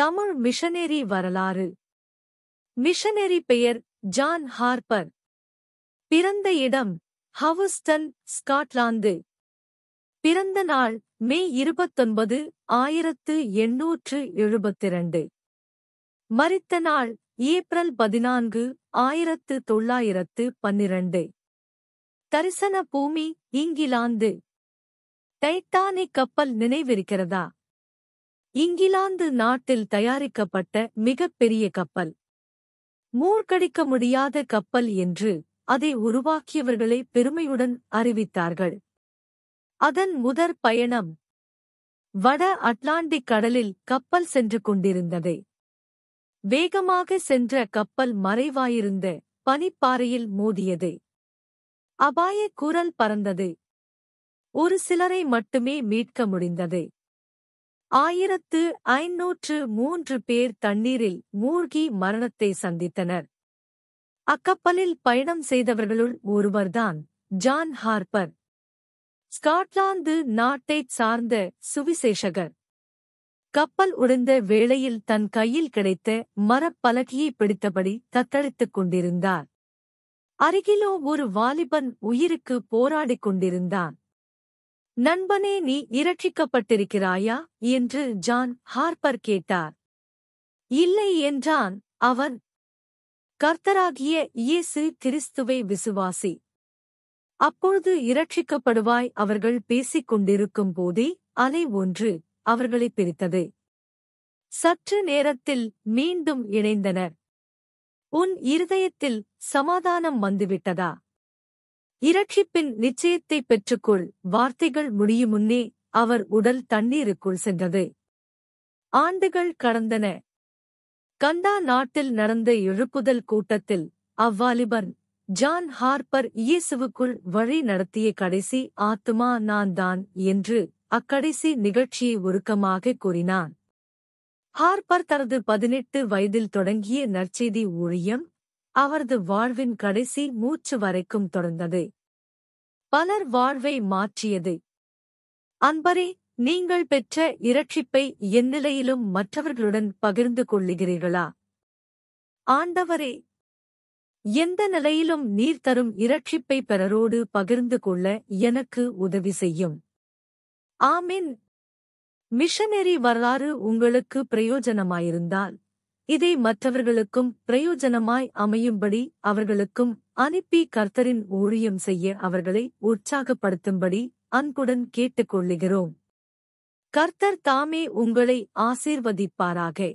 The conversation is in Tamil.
தமிழ் மிஷனரி வரலாறு மிஷனரி பெயர் ஜான் ஹார்பர் பிறந்த இடம் ஹவுஸ்டன் ஸ்காட்லாந்து பிறந்த நாள் மே இருபத்தொன்பது ஆயிரத்து எண்ணூற்று எழுபத்திரண்டு மறித்த நாள் ஏப்ரல் பதினான்கு ஆயிரத்து தொள்ளாயிரத்து பன்னிரண்டு தரிசன பூமி இங்கிலாந்து டைட்டானிக் கப்பல் நினைவிருக்கிறதா இங்கிலாந்து நாட்டில் தயாரிக்கப்பட்ட மிகப்பெரிய கப்பல் மூர்க்கடிக்க முடியாத கப்பல் என்று அதை உருவாக்கியவர்களை பெருமையுடன் அறிவித்தார்கள் அதன் முதற் பயணம் வட அட்லாண்டிக் கடலில் கப்பல் சென்று கொண்டிருந்தது வேகமாக சென்ற கப்பல் மறைவாயிருந்த பனிப்பாறையில் மோதியது அபாய குரல் பறந்தது ஒரு சிலரை மட்டுமே மீட்க முடிந்தது ஆயிரத்து ஐநூற்று மூன்று பேர் தண்ணீரில் மூழ்கி மரணத்தை சந்தித்தனர் அக்கப்பலில் பயணம் செய்தவர்களுள் ஒருவர்தான் ஜான் ஹார்பர் ஸ்காட்லாந்து நாட்டைச் சார்ந்த சுவிசேஷகர் கப்பல் உடைந்த வேளையில் தன் கையில் கிடைத்த மரப்பலகியை பிடித்தபடி தத்தளித்துக் கொண்டிருந்தார் அருகிலோ ஒரு வாலிபன் உயிருக்கு போராடிக் கொண்டிருந்தான் நண்பனே நீ இரட்சிக்கப்பட்டிருக்கிறாயா என்று ஜான் ஹார்பர் கேட்டார் இல்லை என்றான் அவன் கர்த்தராகிய இயேசு கிறிஸ்துவை விசுவாசி அப்பொழுது இரட்சிக்கப்படுவாய் அவர்கள் பேசிக் கொண்டிருக்கும் போதே அலை ஒன்று அவர்களை பிரித்தது சற்று நேரத்தில் மீண்டும் இணைந்தனர் உன் இருதயத்தில் சமாதானம் வந்துவிட்டதா இரட்சிப்பின் நிச்சயத்தை பெற்றுக்கொள் வார்த்தைகள் முடியும் முன்னே அவர் உடல் தண்ணீருக்குள் சென்றது ஆண்டுகள் கடந்தன கந்தா நாட்டில் நடந்த எழுப்புதல் கூட்டத்தில் அவ்வாலிபன் ஜான் ஹார்பர் இயேசுவுக்குள் வழி நடத்திய கடைசி ஆத்துமா நான் தான் என்று அக்கடைசி நிகழ்ச்சியை உருக்கமாக கூறினான் ஹார்பர் தனது பதினெட்டு வயதில் தொடங்கிய நற்செய்தி ஊழியம் அவரது வாழ்வின் கடைசி மூச்சு வரைக்கும் தொடர்ந்தது பலர் வாழ்வை மாற்றியது அன்பரே நீங்கள் பெற்ற இரட்சிப்பை எந்நிலையிலும் மற்றவர்களுடன் பகிர்ந்து கொள்ளுகிறீர்களா ஆண்டவரே எந்த நிலையிலும் நீர் தரும் இரட்சிப்பை பெறரோடு பகிர்ந்து கொள்ள எனக்கு உதவி செய்யும் ஆமின் மிஷனரி வரலாறு உங்களுக்கு பிரயோஜனமாயிருந்தால் இதை மற்றவர்களுக்கும் பிரயோஜனமாய் அமையும்படி அவர்களுக்கும் அனுப்பி கர்த்தரின் ஊழியம் செய்ய அவர்களை உற்சாகப்படுத்தும்படி அன்புடன் கேட்டுக்கொள்ளுகிறோம் கர்த்தர் தாமே உங்களை ஆசீர்வதிப்பாராக